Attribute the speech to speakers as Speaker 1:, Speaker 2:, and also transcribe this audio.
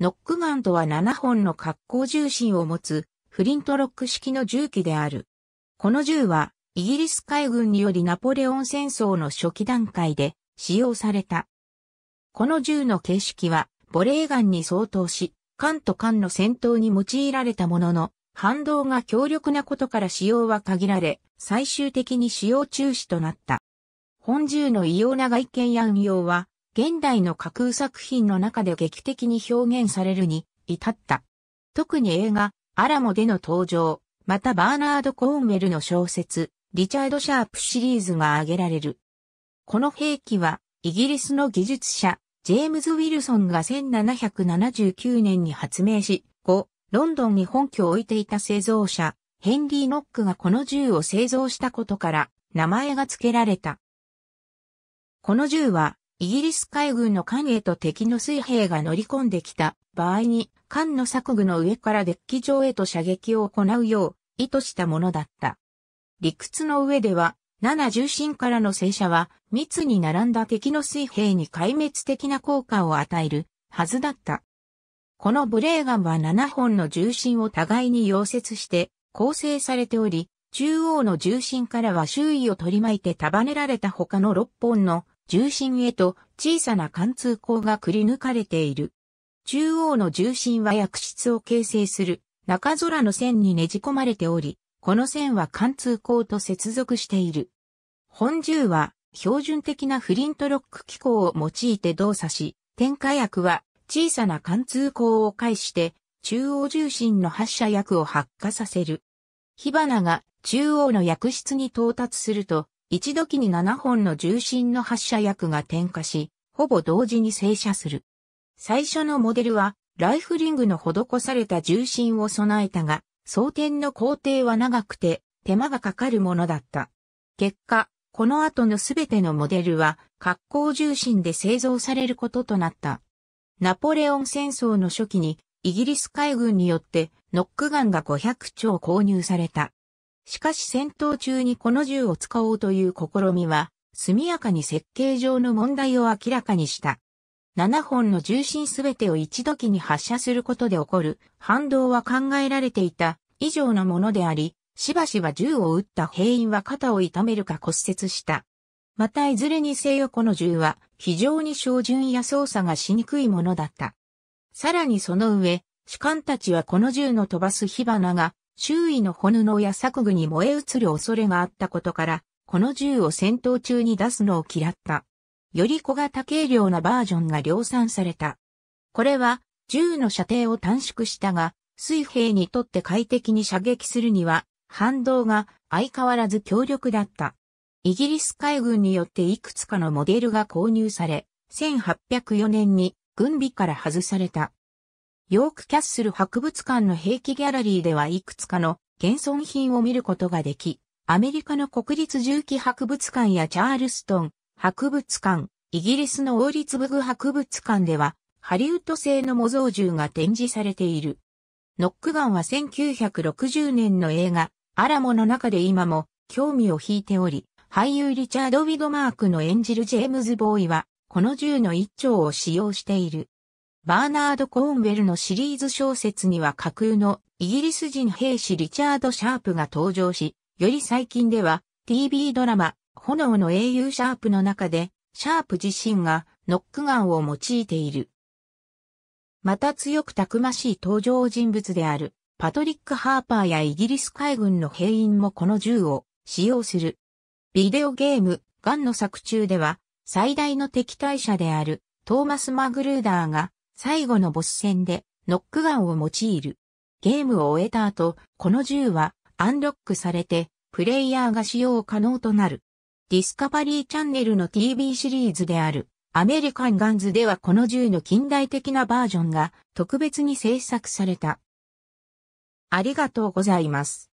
Speaker 1: ノックガンとは7本の格好重心を持つフリントロック式の銃器である。この銃はイギリス海軍によりナポレオン戦争の初期段階で使用された。この銃の形式はボレーガンに相当し、艦と艦の戦闘に用いられたものの、反動が強力なことから使用は限られ、最終的に使用中止となった。本銃の異様な外見や運用は、現代の架空作品の中で劇的に表現されるに至った。特に映画、アラモでの登場、またバーナード・コーンウェルの小説、リチャード・シャープシリーズが挙げられる。この兵器は、イギリスの技術者、ジェームズ・ウィルソンが1779年に発明し、後、ロンドンに本拠を置いていた製造者、ヘンリー・ノックがこの銃を製造したことから、名前が付けられた。この銃は、イギリス海軍の艦へと敵の水兵が乗り込んできた場合に、艦の作具の上からデッキ上へと射撃を行うよう意図したものだった。理屈の上では、7重心からの戦車は密に並んだ敵の水兵に壊滅的な効果を与えるはずだった。このブレーガンは7本の重心を互いに溶接して構成されており、中央の重心からは周囲を取り巻いて束ねられた他の6本の重心へと小さな貫通口がくり抜かれている。中央の重心は薬室を形成する中空の線にねじ込まれており、この線は貫通口と接続している。本銃は標準的なフリントロック機構を用いて動作し、点火薬は小さな貫通口を介して中央重心の発射薬を発火させる。火花が中央の薬室に到達すると一時に7本の重心の発射薬が点火し、ほぼ同時に静射する。最初のモデルは、ライフリングの施された重心を備えたが、装填の工程は長くて、手間がかかるものだった。結果、この後のすべてのモデルは、格好重心で製造されることとなった。ナポレオン戦争の初期に、イギリス海軍によって、ノックガンが500丁購入された。しかし戦闘中にこの銃を使おうという試みは、速やかに設計上の問題を明らかにした。7本の重心すべてを一時に発射することで起こる反動は考えられていた以上のものであり、しばしば銃を撃った兵員は肩を痛めるか骨折した。またいずれにせよこの銃は非常に照準や操作がしにくいものだった。さらにその上、主官たちはこの銃の飛ばす火花が周囲の炎や作具に燃え移る恐れがあったことから、この銃を戦闘中に出すのを嫌った。より小型軽量なバージョンが量産された。これは、銃の射程を短縮したが、水兵にとって快適に射撃するには、反動が相変わらず強力だった。イギリス海軍によっていくつかのモデルが購入され、1804年に軍備から外された。ヨークキャッスル博物館の兵器ギャラリーではいくつかの現存品を見ることができ、アメリカの国立重機博物館やチャールストン博物館、イギリスの王立ブグ博物館では、ハリウッド製の模造銃が展示されている。ノックガンは1960年の映画、アラモの中で今も興味を引いており、俳優リチャード・ウィドマークの演じるジェームズ・ボーイは、この銃の一丁を使用している。バーナード・コーンウェルのシリーズ小説には架空のイギリス人兵士リチャード・シャープが登場し、より最近では TV ドラマ、炎の英雄シャープの中で、シャープ自身がノックガンを用いている。また強くたくましい登場人物である、パトリック・ハーパーやイギリス海軍の兵員もこの銃を使用する。ビデオゲーム、ガンの作中では、最大の敵対者であるトーマス・マグルーダーが最後のボス戦でノックガンを用いる。ゲームを終えた後、この銃はアンロックされてプレイヤーが使用可能となる。ディスカバリーチャンネルの TV シリーズであるアメリカンガンズではこの銃の近代的なバージョンが特別に制作された。ありがとうございます。